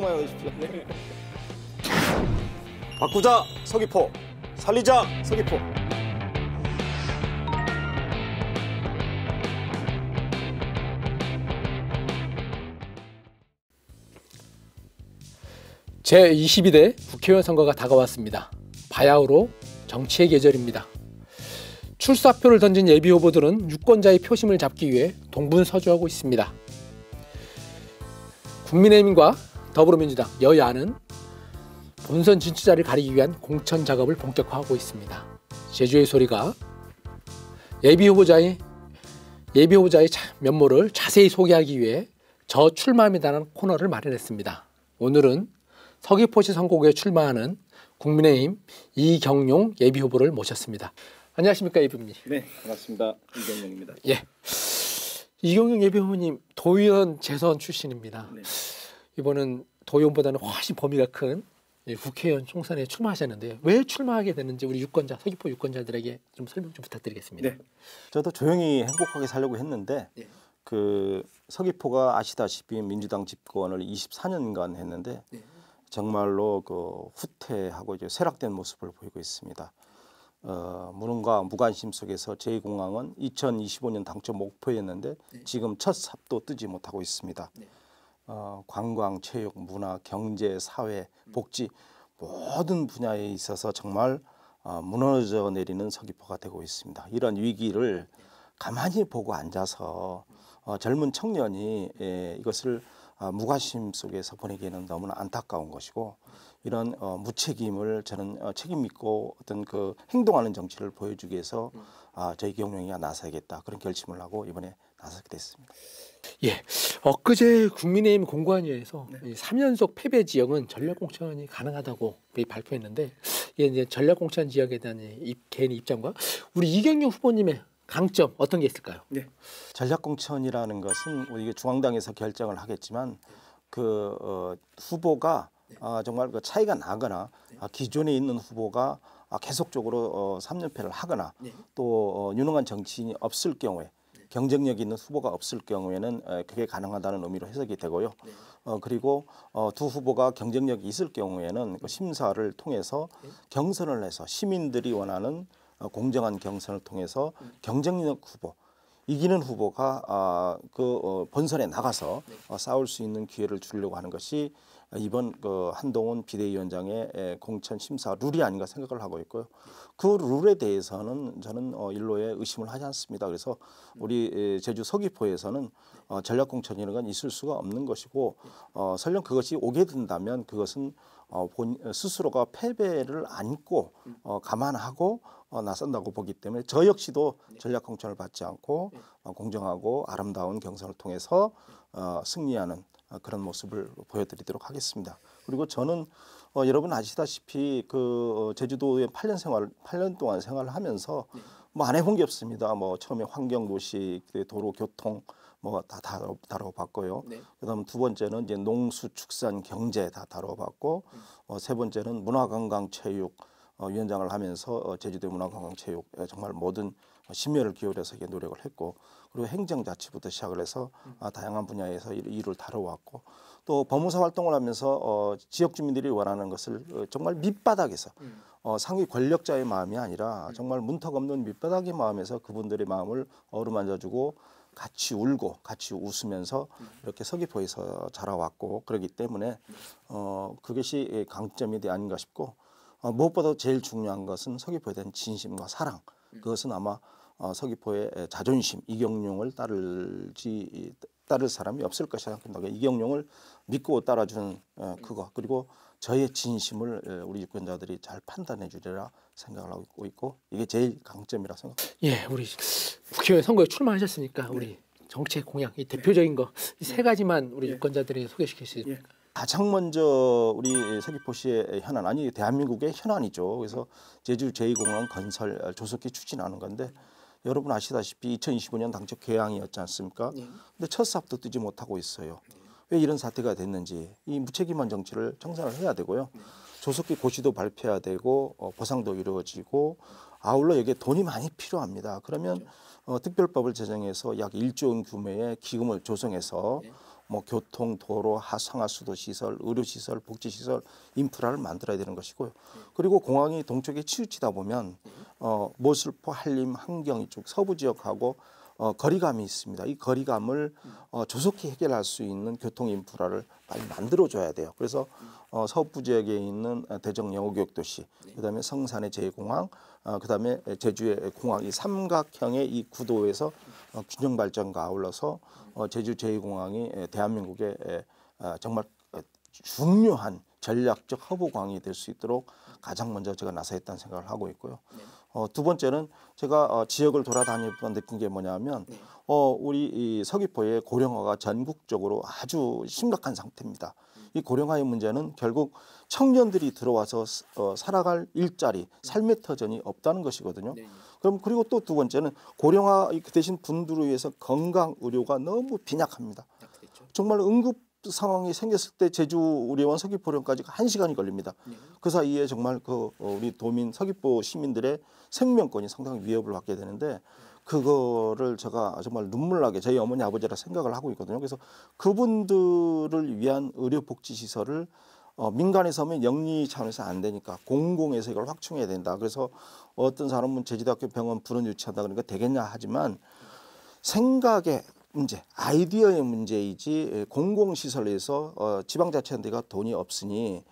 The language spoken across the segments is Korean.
복만 얻십시오 네. 바꾸자 서귀포, 살리자 서귀포. 제22대 국회의원 선거가 다가왔습니다. 바야흐로 정치의 계절입니다. 출사표를 던진 예비 후보들은 유권자의 표심을 잡기 위해 동분서주하고 있습니다. 국민의힘과 더불어민주당 여야는 본선 진출자를 가리기 위한 공천 작업을 본격화하고 있습니다. 제주의 소리가 예비 후보자의 예비 후보자의 면모를 자세히 소개하기 위해 저 출마합니다라는 코너를 마련했습니다. 오늘은 서귀포시 선거구에 출마하는 국민의힘 이경용 예비 후보를 모셨습니다. 안녕하십니까 예비님. 네, 반갑습니다. 이경용입니다. 예. 이경용 예비 후보님 도의원 재선 출신입니다. 네. 이번은 도용보다는 훨씬 범위가 큰 국회의원 총선에 출마하셨는데 왜 출마하게 됐는지 우리 유권자 서귀포 유권자들에게 좀 설명 좀 부탁드리겠습니다. 네. 저도 조용히 행복하게 살려고 했는데 네. 그 서귀포가 아시다시피 민주당 집권을 24년간 했는데 네. 정말로 그 후퇴하고 이제 쇠락된 모습을 보이고 있습니다. 어, 무능과 무관심 속에서 제2공항은 2025년 당초 목표였는데 네. 지금 첫 삽도 뜨지 못하고 있습니다. 네. 어, 관광, 체육, 문화, 경제, 사회, 음. 복지 모든 분야에 있어서 정말 어, 무너져 내리는 서귀포가 되고 있습니다. 이런 위기를 가만히 보고 앉아서 어, 젊은 청년이 예, 이것을 어, 무관심 속에서 보내기에는 너무나 안타까운 것이고 이런 어, 무책임을 저는 어, 책임 있고 어떤 그 행동하는 정치를 보여주기 위해서 음. 아, 저희 경영이가 나서야겠다 그런 결심을 하고 이번에 나서게 됐습니다. 예, 엊그제 국민의힘 공관위에서 네. 3연속 패배 지역은 전략공천이 가능하다고 발표했는데 이게 이제 전략공천 지역에 대한 입, 개인 입장과 우리 이경영 후보님의 강점 어떤 게 있을까요? 네. 전략공천이라는 것은 이게 중앙당에서 결정을 하겠지만 그 어, 후보가 네. 아, 정말 그 차이가 나거나 네. 아, 기존에 있는 후보가 아, 계속적으로 어, 3연패를 하거나 네. 또 어, 유능한 정치인이 없을 경우에 경쟁력 있는 후보가 없을 경우에는 그게 가능하다는 의미로 해석이 되고요. 네. 어, 그리고 어, 두 후보가 경쟁력이 있을 경우에는 그 심사를 통해서 네. 경선을 해서 시민들이 원하는 어, 공정한 경선을 통해서 음. 경쟁력 후보 이기는 후보가 아, 그 어, 본선에 나가서 네. 어, 싸울 수 있는 기회를 주려고 하는 것이 이번 그 한동훈 비대위원장의 공천 심사 룰이 아닌가 생각을 하고 있고요. 그 룰에 대해서는 저는 어, 일로에 의심을 하지 않습니다. 그래서 우리 제주 서귀포에서는 어, 전략 공천이라는 건 있을 수가 없는 것이고 어, 설령 그것이 오게 된다면 그것은 본 스스로가 패배를 안고 감안하고 나선다고 보기 때문에 저 역시도 전략 공천을 받지 않고 공정하고 아름다운 경선을 통해서 승리하는 아, 그런 모습을 보여드리도록 하겠습니다. 그리고 저는 어, 여러분 아시다시피 그 어, 제주도에 8년 생활, 8년 동안 생활을 하면서 뭐안 해본 게 없습니다. 뭐 처음에 환경 도시, 도로 교통 뭐 다 다뤄, 다뤄봤고요. 네. 그다음 두 번째는 이제 농수, 축산, 경제 다 다뤄봤고 어, 세 번째는 문화관광체육 어, 위원장을 하면서 어, 제주도 문화관광체육 어, 정말 모든 심혈을 뭐 기울여서 이게 노력을 했고 그리고 행정자치부터 시작을 해서 음. 아, 다양한 분야에서 일을 다뤄왔고 또 법무사 활동을 하면서 어, 지역 주민들이 원하는 것을 어, 정말 밑바닥에서 음. 어, 상위 권력자의 마음이 아니라 음. 정말 문턱 없는 밑바닥의 마음에서 그분들의 마음을 어루만져주고 같이 울고 같이 웃으면서 이렇게 서귀포에서 자라왔고 그렇기 때문에 어, 그것이 강점이 아닌가 싶고 어, 무엇보다 제일 중요한 것은 서귀포에 대한 진심과 사랑 그것은 아마 어, 서귀포의 자존심 이경룡을 따를지 따를 사람이 없을 것이라 생각합니다. 그러니까 이경룡을 믿고 따라주는 어, 그거 그리고 저의 진심을 우리 유권자들이 잘 판단해 주리라 생각을 하고 있고 이게 제일 강점이라 생각합니다. 예, 우리 국회 의원 선거에 출마하셨으니까 우리 네. 정책 공약 이 대표적인 거세 네. 가지만 우리 네. 예. 유권자들이 소개시켜주있을요 예. 가장 먼저 우리 서귀포시의 현안 아니 대한민국의 현안이죠. 그래서 제주 제2공항 건설 조속히 추진하는 건데 여러분 아시다시피 2025년 당초 개항이었지 않습니까? 네. 근데 첫 삽도 뜨지 못하고 있어요. 네. 왜 이런 사태가 됐는지 이 무책임한 정치를 청산을 해야 되고요. 네. 조속히 고시도 발표해야 되고 어, 보상도 이루어지고 아울러 여기에 돈이 많이 필요합니다. 그러면 그렇죠. 어, 특별법을 제정해서 약 1조 원 규모의 기금을 조성해서 네. 뭐 교통, 도로, 하상하 수도 시설, 의료 시설, 복지 시설 인프라를 만들어야 되는 것이고요. 그리고 공항이 동쪽에 치우치다 보면 어 모슬포, 한림, 한경 이쪽 서부 지역하고 어 거리감이 있습니다. 이 거리감을 어 조속히 해결할 수 있는 교통 인프라를 빨리 만들어 줘야 돼요. 그래서 어 서부 지역에 있는 대정 영어 교육 도시, 네. 그다음에 성산의 제2공항, 어 그다음에 제주의 공항 이 삼각형의 이 구도에서 어, 균형 발전과 아울러서 어, 제주 제2공항이 예, 대한민국의 예, 아, 정말 어, 중요한 전략적 허브광이 될 수 있도록 가장 먼저 제가 나서했다는 생각을 하고 있고요. 네. 어, 두 번째는 제가 어, 지역을 돌아다니면서 느낀 게 뭐냐면 네. 어, 우리 이 서귀포의 고령화가 전국적으로 아주 심각한 상태입니다. 음. 이 고령화의 문제는 결국 청년들이 들어와서 어, 살아갈 일자리, 삶의 네. 터전이 없다는 것이거든요. 네. 그럼 그리고 또 두 번째는 고령화 대신 분들을 위해서 건강 의료가 너무 빈약합니다. 그렇죠. 정말 응급 상황이 생겼을 때 제주 의료원 서귀포령까지 한 시간이 걸립니다. 네. 그 사이에 정말 그 어, 우리 도민 서귀포 시민들의 생명권이 상당히 위협을 받게 되는데 그거를 제가 정말 눈물나게 저희 어머니 아버지라 생각을 하고 있거든요. 그래서 그분들을 위한 의료 복지 시설을 어, 민간에서 하면 영리 차원에서 안 되니까 공공에서 이걸 확충해야 된다. 그래서 어떤 사람은 제주대학교 병원 불은 유치한다 그러니까 되겠냐 하지만 생각에 문제, 아이디어의 문제이지 공공시설에서 어, 지방자치단체가 돈이 없으니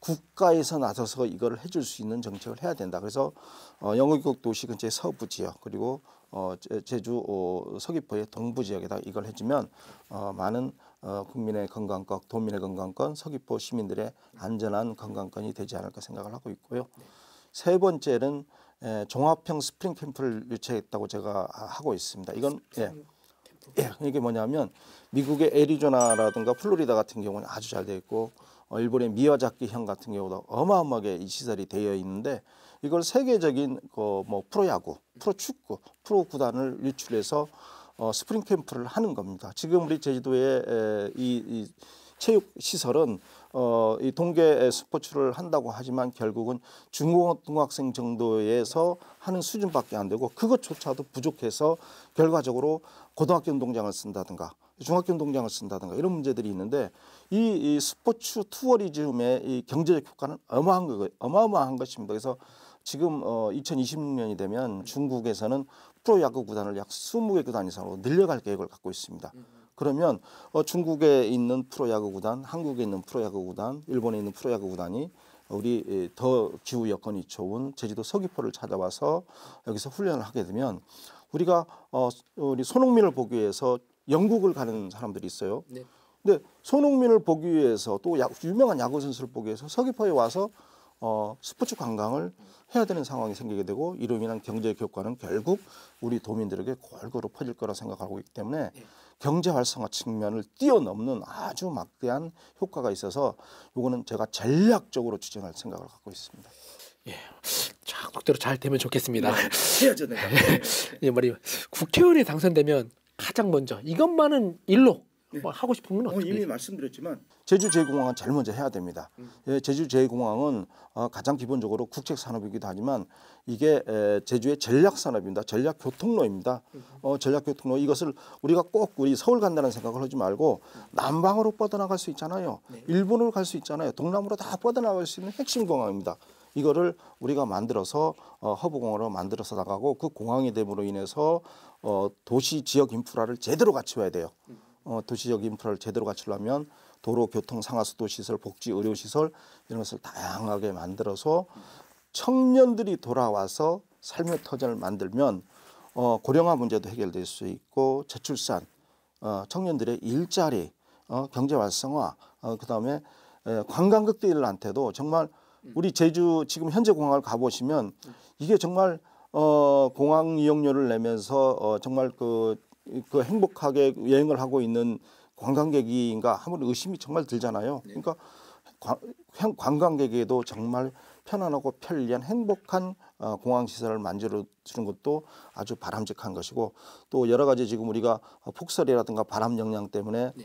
국가에서 나서서 이걸 해줄 수 있는 정책을 해야 된다. 그래서 어, 영어교 도시 근처의 서부 지역 그리고 어, 제주 어, 서귀포의 동부 지역에다 이걸 해주면 어, 많은 어, 국민의 건강권, 도민의 건강권, 서귀포 시민들의 안전한 건강권이 되지 않을까 생각을 하고 있고요. 세 번째는 예, 종합형 스프링 캠프를 유치했다고 제가 하고 있습니다. 이건 예. 예, 이게 뭐냐면 미국의 애리조나라든가 플로리다 같은 경우는 아주 잘 돼 있고 어, 일본의 미와자키형 같은 경우도 어마어마하게 이 시설이 되어 있는데 이걸 세계적인 그 뭐 프로야구, 프로축구, 프로구단을 유출해서 어, 스프링 캠프를 하는 겁니다. 지금 우리 제주도의 에, 이, 이 체육 시설은 어, 이 동계 스포츠를 한다고 하지만 결국은 중고등학생 정도에서 하는 수준밖에 안 되고 그것조차도 부족해서 결과적으로 고등학교 운동장을 쓴다든가 중학교 운동장을 쓴다든가 이런 문제들이 있는데 이, 이 스포츠 투어리즘의 이 경제적 효과는 어마한 거, 어마어마한 것입니다. 그래서 지금 어 2026년이 되면 중국에서는 프로 야구 구단을 약 20개 구단 이상으로 늘려갈 계획을 갖고 있습니다. 그러면 어 중국에 있는 프로 야구 구단, 한국에 있는 프로 야구 구단, 일본에 있는 프로 야구 구단이 우리 예, 더 기후 여건이 좋은 제주도 서귀포를 찾아와서 여기서 훈련을 하게 되면 우리가 어 우리 손흥민을 보기 위해서 영국을 가는 사람들이 있어요. 네. 근데 손흥민을 보기 위해서 또야 유명한 야구 선수를 보기 위해서 서귀포에 와서 어, 스포츠 관광을 해야 되는 상황이 생기게 되고 이로 인한 경제 효과는 결국 우리 도민들에게 골고루 퍼질 거라 생각하고 있기 때문에 네. 경제 활성화 측면을 뛰어넘는 아주 막대한 효과가 있어서 이거는 제가 전략적으로 추진할 생각을 갖고 있습니다. 예. 자, 국대로 잘 되면 좋겠습니다. 네. 해야죠, 내가. 예, 말이 뭐, 국회의원이 당선되면 가장 먼저 이것만은 일로 네. 하고 싶으면 어, 어떻게 이미 해야죠? 말씀드렸지만 제주 제2공항은 제일 먼저 해야 됩니다. 음. 예, 제주 제2공항은 어, 가장 기본적으로 국책 산업이기도 하지만 이게 에, 제주의 전략 산업입니다. 전략 교통로입니다. 음. 어, 전략 교통로 이것을 우리가 꼭 우리 서울 간다는 생각을 하지 말고 음. 남방으로 뻗어나갈 수 있잖아요. 네. 일본으로 갈 수 있잖아요. 동남으로 다 뻗어나갈 수 있는 핵심 공항입니다. 이거를 우리가 만들어서 어, 허브공항으로 만들어서 나가고 그 공항이 됨으로 인해서 어, 도시 지역 인프라를 제대로 갖춰야 돼요. 음. 어, 도시적 인프라를 제대로 갖추려면 도로, 교통, 상하수도 시설, 복지, 의료 시설 이런 것을 다양하게 만들어서 청년들이 돌아와서 삶의 터전을 만들면 어, 고령화 문제도 해결될 수 있고 저출산, 어, 청년들의 일자리, 어, 경제 활성화, 어, 그다음에 에, 관광객들한테도 정말 우리 제주 지금 현재 공항을 가보시면 이게 정말 어, 공항 이용료를 내면서 어, 정말 그그 행복하게 여행을 하고 있는 관광객인가 하면 의심이 정말 들잖아요. 네. 그러니까 관광객에도 정말 편안하고 편리한 행복한 어, 공항 시설을 만들어 주는 것도 아주 바람직한 것이고 또 여러 가지 지금 우리가 폭설이라든가 바람 영향 때문에 네.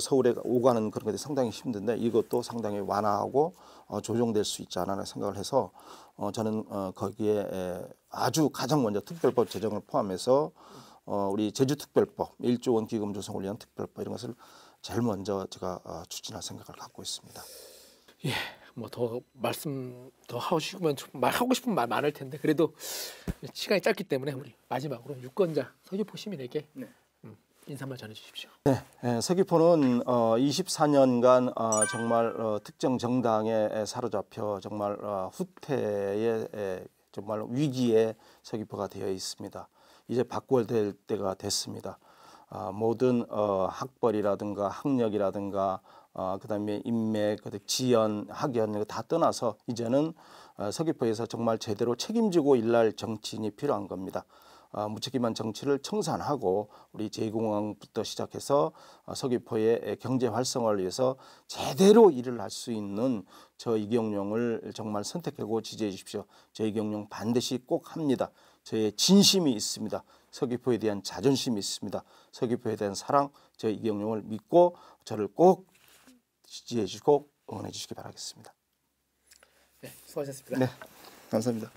서울에 오가는 그런 것이 상당히 힘든데 이것도 상당히 완화하고 어, 조정될 수 있지 않나 생각을 해서 어, 저는 거기에 아주 가장 먼저 특별법 제정을 포함해서 어, 우리 제주특별법, 일조원 기금 조성을 위한 특별법 이런 것을 제일 먼저 제가 어, 추진할 생각을 갖고 있습니다. 예, 뭐 더 말씀 더 하시고만 말 하고 싶은 말 많을 텐데 그래도 시간이 짧기 때문에 우리 마지막으로 유권자 서귀포 시민에게 네. 음, 인사말 전해주십시오. 네, 예, 서귀포는 어, 24년간 어, 정말 어, 특정 정당에 사로잡혀 정말 어, 후퇴의 에, 정말 위기에 서귀포가 되어 있습니다. 이제 바꿔야될 때가 됐습니다. 아, 모든 어, 학벌이라든가 학력이라든가 어, 그다음에 인맥, 그다음 지연, 학연 다 떠나서 이제는 어, 서귀포에서 정말 제대로 책임지고 일할 정치인이 필요한 겁니다. 아, 무책임한 정치를 청산하고 우리 제2공항부터 시작해서 어, 서귀포의 경제 활성화를 위해서 제대로 일을 할 수 있는 저 이경룡을 정말 선택하고 지지해 주십시오. 저 이경룡 반드시 꼭 합니다. 저의 진심이 있습니다. 서귀포에 대한 자존심이 있습니다. 서귀포에 대한 사랑, 저 이경영을 믿고 저를 꼭 지지해 주시고 응원해 주시기 바라겠습니다. 네, 수고하셨습니다. 네, 감사합니다.